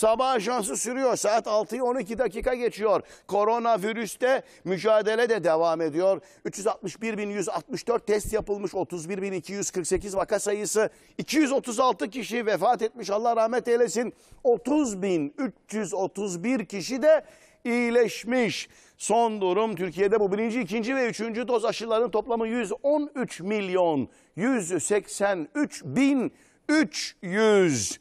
Sabah ajansı sürüyor. Saat 6'yı 12 dakika geçiyor. Koronavirüste mücadele de devam ediyor. 361.164 test yapılmış. 31.248 vaka sayısı. 236 kişi vefat etmiş. Allah rahmet eylesin. 30.331 kişi de iyileşmiş. Son durum Türkiye'de bu birinci, ikinci ve üçüncü doz aşıların toplamı 113 milyon 183 bin 300